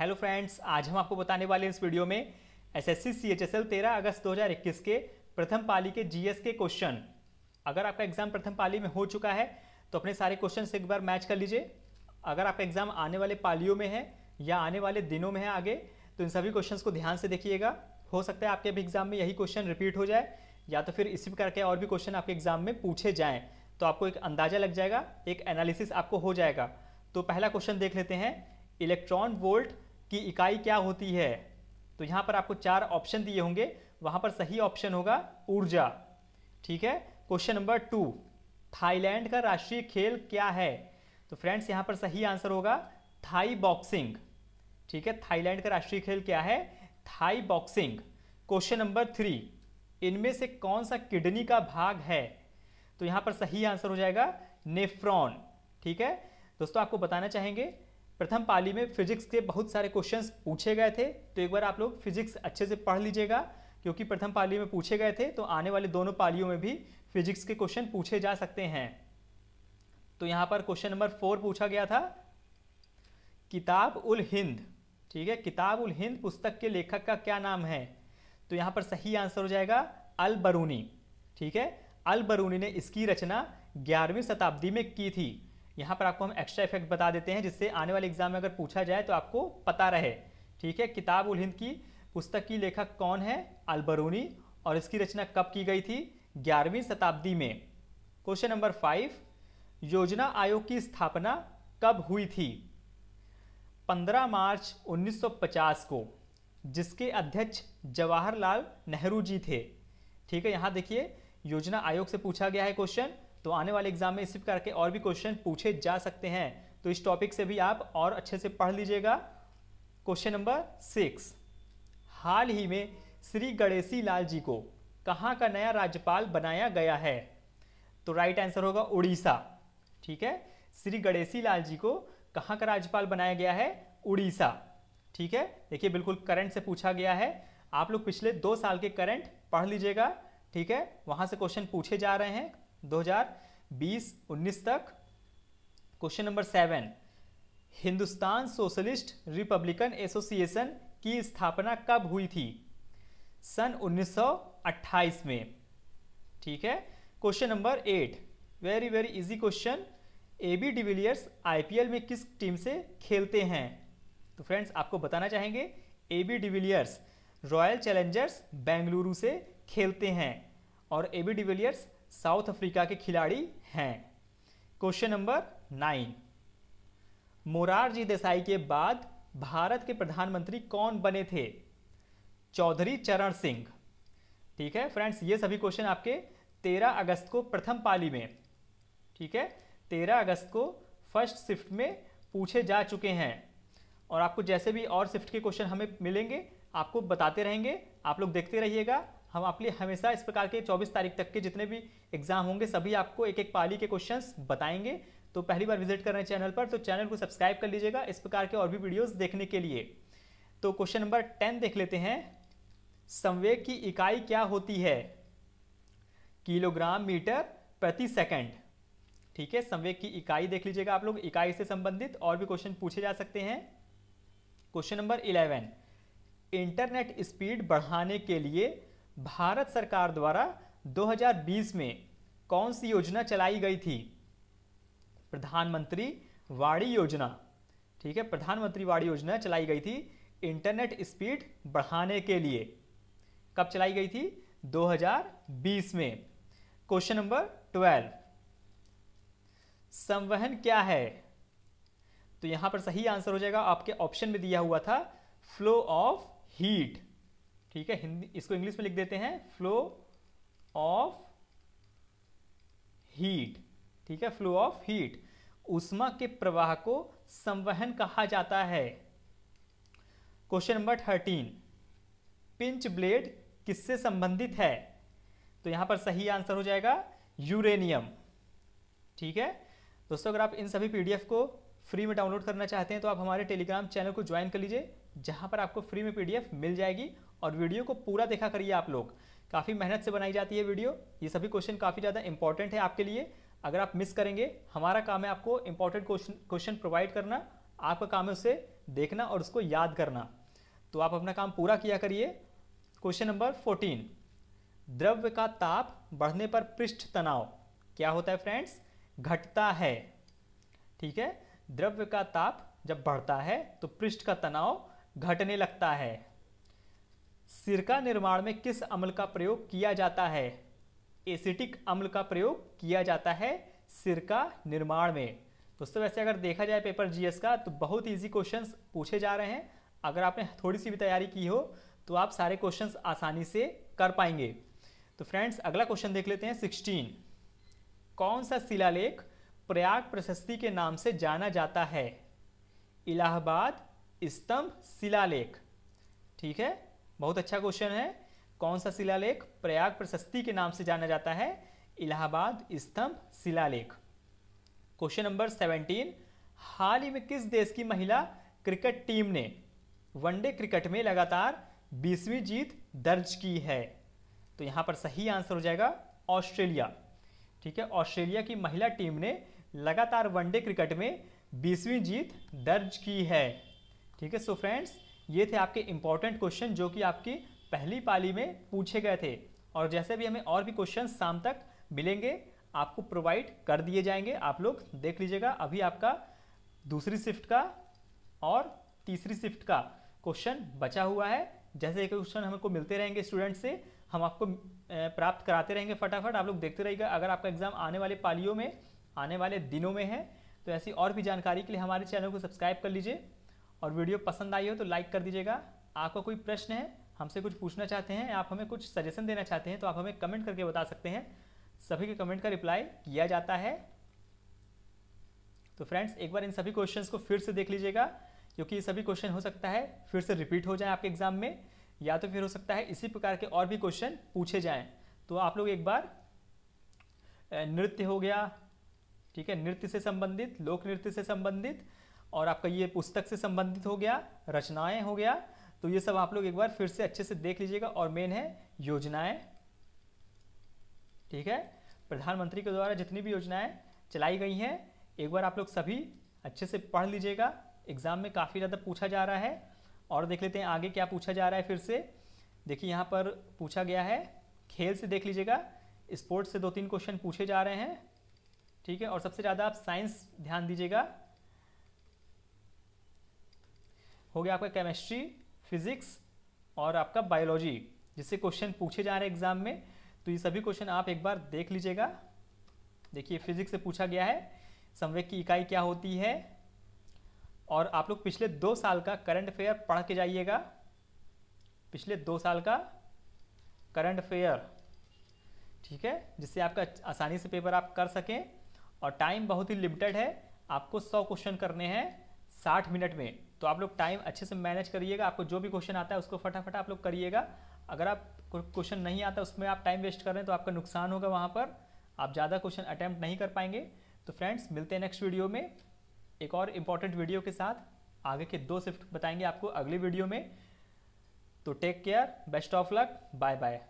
hello friends आज हम आपको बताने वाले हैं इस वीडियो में एसएससी सीएचएसएल 13 अगस्त 2021 के प्रथम पाली के जीएस के क्वेश्चन अगर आपका एग्जाम प्रथम पाली में हो चुका है तो अपने सारे क्वेश्चन एक बार मैच कर लीजिए अगर आपका एग्जाम आने वाले पालियों में है या आने वाले दिनों में है आगे तो इन सभी क्वेश्चन को ध्यान से देखिएगा हो सकता है आपके अभी एग्जाम में यही क्वेश्चन रिपीट हो जाए या तो फिर इसी प्रकार के और भी क्वेश्चन आपके एग्जाम में पूछे जाएँ तो आपको एक अंदाजा लग जाएगा एक एनालिसिस आपको हो जाएगा तो पहला क्वेश्चन देख लेते हैं इलेक्ट्रॉन वोल्ट की इकाई क्या होती है तो यहां पर आपको चार ऑप्शन दिए होंगे वहां पर सही ऑप्शन होगा ऊर्जा ठीक है क्वेश्चन नंबर टू थाईलैंड का राष्ट्रीय खेल क्या है तो फ्रेंड्स यहां पर सही आंसर होगा थाई बॉक्सिंग ठीक है थाईलैंड का राष्ट्रीय खेल क्या है Thai boxing question number three इनमें से कौन सा किडनी का भाग है तो यहां पर सही आंसर हो जाएगा नेफ्रॉन ठीक है दोस्तों आपको बताना चाहेंगे प्रथम पाली में फिजिक्स के बहुत सारे क्वेश्चंस पूछे गए थे तो एक बार आप लोग फिजिक्स अच्छे से पढ़ लीजिएगा क्योंकि प्रथम पाली में पूछे गए थे तो आने वाले दोनों पालियों में भी फिजिक्स के क्वेश्चन पूछे जा सकते हैं तो यहाँ पर क्वेश्चन नंबर फोर पूछा गया था किताब उल हिंद ठीक है किताब उल हिंद पुस्तक के लेखक का क्या नाम है तो यहाँ पर सही आंसर हो जाएगा अल बरूनी ठीक है अल बरूनी ने इसकी रचना ग्यारहवीं शताब्दी में की थी यहाँ पर आपको हम एक्स्ट्रा इफेक्ट बता देते हैं जिससे आने वाले एग्जाम में अगर पूछा जाए तो आपको पता रहे ठीक है किताब उल हिंद की पुस्तक की लेखक कौन है अलबरूनी और इसकी रचना कब की गई थी ग्यारहवीं शताब्दी में क्वेश्चन नंबर फाइव योजना आयोग की स्थापना कब हुई थी 15 मार्च 1950 को जिसके अध्यक्ष जवाहरलाल नेहरू जी थे ठीक है यहाँ देखिए योजना आयोग से पूछा गया है क्वेश्चन तो आने वाले एग्जाम में इसी प्रकार के और भी क्वेश्चन पूछे जा सकते हैं तो इस टॉपिक से भी आप और अच्छे से पढ़ लीजिएगा क्वेश्चन नंबर सिक्स हाल ही में श्री गणेशी लाल जी को कहाँ का नया राज्यपाल बनाया गया है तो राइट आंसर होगा उड़ीसा ठीक है श्री गणेशी लाल जी को कहाँ का राज्यपाल बनाया गया है उड़ीसा ठीक है देखिए बिल्कुल करंट से पूछा गया है आप लोग पिछले दो साल के करंट पढ़ लीजिएगा ठीक है वहाँ से क्वेश्चन पूछे जा रहे हैं 2020 19 तक question number seven Hindustan socialist republican association की स्थापना कब हुई थी सन 1928 में ठीक है question number eight very very easy question AB de Villiers IPL में किस टीम से खेलते हैं तो फ्रेंड्स आपको बताना चाहेंगे AB de Villiers royal challengers Bengaluru से खेलते हैं और एबी डिविलियर्स साउथ अफ्रीका के खिलाड़ी हैं question number nine Morarji Desai के बाद भारत के प्रधानमंत्री कौन बने थे चौधरी चरण सिंह ठीक है फ्रेंड्स ये सभी क्वेश्चन आपके 13 अगस्त को प्रथम पाली में ठीक है 13 अगस्त को फर्स्ट शिफ्ट में पूछे जा चुके हैं और आपको जैसे भी और शिफ्ट के क्वेश्चन हमें मिलेंगे आपको बताते रहेंगे आप लोग देखते रहिएगा हम आप लिए हमेशा इस प्रकार के 24 तारीख तक के जितने भी एग्जाम होंगे सभी आपको एक एक पाली के क्वेश्चंस बताएंगे तो पहली बार विजिट कर रहे हैं चैनल पर तो चैनल को सब्सक्राइब कर लीजिएगा इस प्रकार के और भी वीडियोस देखने के लिए तो क्वेश्चन नंबर टेन देख लेते हैं संवेग की इकाई क्या होती है किलोग्राम मीटर प्रति सेकेंड ठीक है संवेग की इकाई देख लीजिएगा आप लोग इकाई से संबंधित और भी क्वेश्चन पूछे जा सकते हैं question number eleven internet speed बढ़ाने के लिए भारत सरकार द्वारा 2020 में कौन सी योजना चलाई गई थी प्रधानमंत्री वाड़ी योजना ठीक है प्रधानमंत्री वाड़ी योजना चलाई गई थी इंटरनेट स्पीड बढ़ाने के लिए कब चलाई गई थी 2020 में क्वेश्चन नंबर 12 संवहन क्या है तो यहां पर सही आंसर हो जाएगा आपके ऑप्शन में दिया हुआ था फ्लो ऑफ हीट ठीक है हिंदी इसको इंग्लिश में लिख देते हैं फ्लो ऑफ हीट ठीक है फ्लो ऑफ हीट उष्मा के प्रवाह को संवहन कहा जाता है question number thirteen pinch blade किससे संबंधित है तो यहां पर सही आंसर हो जाएगा यूरेनियम ठीक है दोस्तों अगर आप इन सभी पीडीएफ को फ्री में डाउनलोड करना चाहते हैं तो आप हमारे टेलीग्राम चैनल को ज्वाइन कर लीजिए जहां पर आपको फ्री में पीडीएफ मिल जाएगी और वीडियो को पूरा देखा करिए आप लोग काफ़ी मेहनत से बनाई जाती है वीडियो ये सभी क्वेश्चन काफ़ी ज़्यादा इंपॉर्टेंट है आपके लिए अगर आप मिस करेंगे हमारा काम है आपको इंपॉर्टेंट क्वेश्चन क्वेश्चन प्रोवाइड करना आपका काम है उसे देखना और उसको याद करना तो आप अपना काम पूरा किया करिए क्वेश्चन नंबर फोर्टीन द्रव्य का ताप बढ़ने पर पृष्ठ तनाव क्या होता है फ्रेंड्स घटता है ठीक है द्रव्य का ताप जब बढ़ता है तो पृष्ठ का तनाव घटने लगता है सिरका निर्माण में किस अम्ल का प्रयोग किया जाता है एसिटिक अम्ल का प्रयोग किया जाता है सिरका निर्माण में दोस्तों वैसे अगर देखा जाए पेपर जीएस का तो बहुत इजी क्वेश्चंस पूछे जा रहे हैं अगर आपने थोड़ी सी भी तैयारी की हो तो आप सारे क्वेश्चंस आसानी से कर पाएंगे तो फ्रेंड्स अगला क्वेश्चन देख लेते हैं सिक्सटीन कौन सा शिलालेख प्रयाग प्रशस्ति के नाम से जाना जाता है इलाहाबाद स्तंभ शिलालेख ठीक है बहुत अच्छा क्वेश्चन है कौन सा शिलालेख प्रयाग प्रशस्ति के नाम से जाना जाता है इलाहाबाद स्तंभ शिलालेख क्वेश्चन नंबर सेवनटीन हाल ही में किस देश की महिला क्रिकेट टीम ने वनडे क्रिकेट में लगातार बीसवीं जीत दर्ज की है तो यहाँ पर सही आंसर हो जाएगा ऑस्ट्रेलिया ठीक है ऑस्ट्रेलिया की महिला टीम ने लगातार वनडे क्रिकेट में बीसवीं जीत दर्ज की है ठीक है सो फ्रेंड्स ये थे आपके इंपॉर्टेंट क्वेश्चन जो कि आपकी पहली पाली में पूछे गए थे और जैसे भी हमें और भी क्वेश्चन शाम तक मिलेंगे आपको प्रोवाइड कर दिए जाएंगे आप लोग देख लीजिएगा अभी आपका दूसरी शिफ्ट का और तीसरी शिफ्ट का क्वेश्चन बचा हुआ है जैसे एक क्वेश्चन हमको मिलते रहेंगे स्टूडेंट से हम आपको प्राप्त कराते रहेंगे फटाफट आप लोग देखते रहिएगा अगर आपका एग्जाम आने वाले पालियों में आने वाले दिनों में है तो ऐसी और भी जानकारी के लिए हमारे चैनल को सब्सक्राइब कर लीजिए और वीडियो पसंद आई हो तो लाइक कर दीजिएगा आपका कोई प्रश्न है हमसे कुछ पूछना चाहते हैं आप हमें कुछ सजेशन देना चाहते हैं तो आप हमें कमेंट करके बता सकते हैं सभी के कमेंट का रिप्लाई किया जाता है तो फ्रेंड्स एक बार इन सभी क्वेश्चंस को फिर से देख लीजिएगा क्योंकि ये सभी क्वेश्चन हो सकता है फिर से रिपीट हो जाए आपके एग्जाम में या तो फिर हो सकता है इसी प्रकार के और भी क्वेश्चन पूछे जाएं तो आप लोग एक बार नृत्य हो गया ठीक है नृत्य से संबंधित लोक नृत्य से संबंधित और आपका ये पुस्तक से संबंधित हो गया रचनाएं हो गया तो ये सब आप लोग एक बार फिर से अच्छे से देख लीजिएगा और मेन है योजनाएं ठीक है प्रधानमंत्री के द्वारा जितनी भी योजनाएं चलाई गई हैं एक बार आप लोग सभी अच्छे से पढ़ लीजिएगा एग्जाम में काफ़ी ज़्यादा पूछा जा रहा है और देख लेते हैं आगे क्या पूछा जा रहा है फिर से देखिए यहाँ पर पूछा गया है खेल से देख लीजिएगा स्पोर्ट्स से दो तीन क्वेश्चन पूछे जा रहे हैं ठीक है और सबसे ज़्यादा आप साइंस ध्यान दीजिएगा हो गया आपका केमिस्ट्री फिजिक्स और आपका बायोलॉजी जिससे क्वेश्चन पूछे जा रहे हैं एग्जाम में तो ये सभी क्वेश्चन आप एक बार देख लीजिएगा देखिए फिजिक्स से पूछा गया है संवेद की इकाई क्या होती है और आप लोग पिछले दो साल का करंट अफेयर पढ़ के जाइएगा पिछले दो साल का करंट अफेयर ठीक है जिससे आपका आसानी से पेपर आप कर सकें और टाइम बहुत ही लिमिटेड है आपको सौ क्वेश्चन करने हैं साठ मिनट में तो आप लोग टाइम अच्छे से मैनेज करिएगा आपको जो भी क्वेश्चन आता है उसको फटाफट आप लोग करिएगा अगर आप क्वेश्चन नहीं आता उसमें आप टाइम वेस्ट कर रहे हैं तो आपका नुकसान होगा वहाँ पर आप ज़्यादा क्वेश्चन अटैम्प्ट नहीं कर पाएंगे तो फ्रेंड्स मिलते हैं नेक्स्ट वीडियो में एक और इम्पॉर्टेंट वीडियो के साथ आगे के दो शिफ्ट बताएंगे आपको अगली वीडियो में तो take care best of luck bye bye